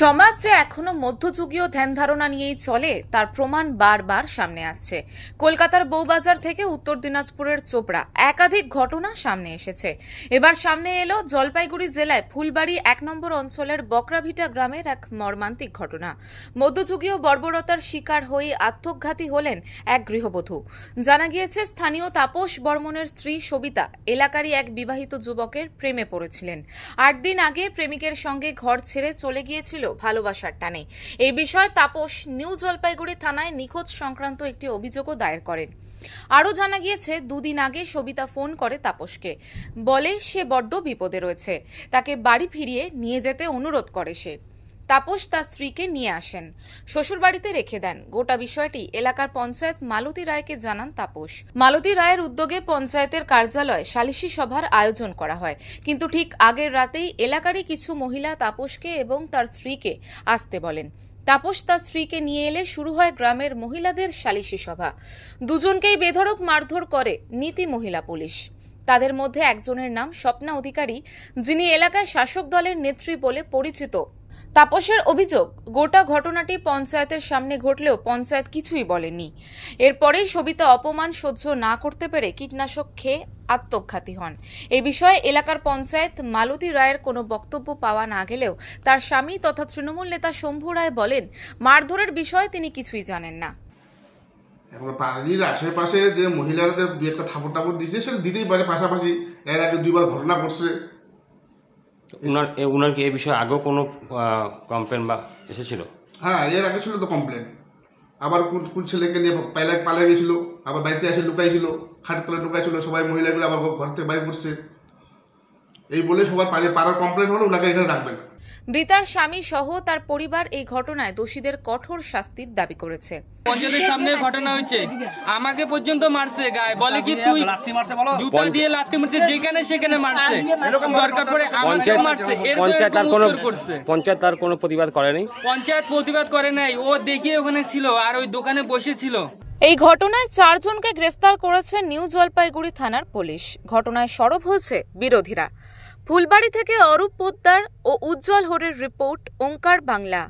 সমাজ যে এখনো মধ্যযুগীয় ধ্যান ধারণা নিয়েই চলে তার প্রমাণ বারবার সামনে আসছে কলকাতার বৌবাজার থেকে উত্তর দিনাজপুরের চোপড়া একাধিক ঘটনা সামনে এসেছে এবার সামনে এলো জলপাইগুড়ি জেলায় ফুলবাড়ি এক নম্বর অঞ্চলের বকরাভিটা গ্রামের এক মর্মান্তিক ঘটনা মধ্যযুগীয় বর্বরতার শিকার হয়ে আত্মঘাতী হলেন এক গৃহবধূ জানা গিয়েছে স্থানীয় তাপস বর্মনের স্ত্রী সবিতা এলাকারই এক বিবাহিত যুবকের প্রেমে পড়েছিলেন আট দিন আগে প্রেমিকের সঙ্গে ঘর ছেড়ে চলে গিয়েছিল ছিল ভালোবাসার টানে এই বিষয়ে তাপস নিউ জলপাইগুড়ি থানায় নিখোঁজ সংক্রান্ত একটি অভিযোগও দায়ের করেন আরও জানা গিয়েছে দুদিন আগে সবিতা ফোন করে তাপসকে বলে সে বড্ড বিপদে রয়েছে তাকে বাড়ি ফিরিয়ে নিয়ে যেতে অনুরোধ করে সে তাপস তার স্ত্রীকে নিয়ে আসেন শ্বশুরবাড়িতে রেখে দেন গোটা বিষয়টি এলাকার পঞ্চায়েত মালতী রায়কে জানান তাপস মালতী রায়ের উদ্যোগে পঞ্চায়েতের কার্যালয়ে সালিশি সভার আয়োজন করা হয় কিন্তু ঠিক আগের রাতেই এলাকারই কিছু মহিলা তাপসকে এবং তার স্ত্রীকে আসতে বলেন তাপস তার স্ত্রীকে নিয়ে এলে শুরু হয় গ্রামের মহিলাদের সালিশি সভা দুজনকেই বেধড়ক মারধর করে নীতি মহিলা পুলিশ তাদের মধ্যে একজনের নাম স্বপ্না অধিকারী যিনি এলাকায় শাসক দলের নেত্রী বলে পরিচিত তাপসের অভিযোগ গোটা ঘটনাটি পঞ্চায়েতের সামনে ঘটলেও পঞ্চায়েত কিছুই বলেনি এরপরেই সবিতা অপমান সহ্য না করতে পেরে কীটনাশক খেয়ে আত্মঘাতী হন এ বিষয়ে এলাকার পঞ্চায়েত মালতী রায়ের কোনো বক্তব্য পাওয়া না গেলেও তার স্বামী তথা তৃণমূল নেতা শম্ভু রায় বলেন মারধরের বিষয়ে তিনি কিছুই জানেন না এখন বাড়ির আশেপাশে যে মহিলারা যে দু একটা থাপড় টাপড় দিচ্ছে সেটা দিতেই পারে পাশাপাশি এর আগে দুইবার ঘটনা ঘটছে ওনার ওনার কি এই বিষয়ে আগেও কোনো কমপ্লেন বা এসেছিল হ্যাঁ এর আগে ছিল তো কমপ্লেন আবার কোন কোন ছেলেকে নিয়ে পালায় পালিয়ে গেছিল আবার বাড়িতে এসে লুকাইছিল খাটের তলায় লুকাইছিল সবাই মহিলাগুলো আবার ঘর থেকে বাইরে করছে এই বলে সবার পাড়ার কমপ্লেন হলো ওনাকে এখানে রাখবেন না মৃতার স্বামী সহ তার পরিবার এই ঘটনায় দোষীদের কঠোর শাস্তির দাবি করেছে পঞ্চায়েতের সামনে ঘটনা হয়েছে আমাকে পর্যন্ত মারছে গায়ে বলে কি তুই জুতা দিয়ে লাত্তি মারছে যেখানে সেখানে মারছে দরকার আমাকে মারছে পঞ্চায়েত তার কোনো পঞ্চায়েত তার কোনো প্রতিবাদ করেনি পঞ্চায়েত প্রতিবাদ করে নাই ও দেখিয়ে ওখানে ছিল আর ওই দোকানে বসেছিল এই ঘটনায় চারজনকে গ্রেফতার করেছে নিউ জলপাইগুড়ি থানার পুলিশ ঘটনায় সরব হয়েছে বিরোধীরা ফুলবাড়ি থেকে অরূপ পোদ্দার ও উজ্জ্বল হোরের রিপোর্ট ওঙ্কার বাংলা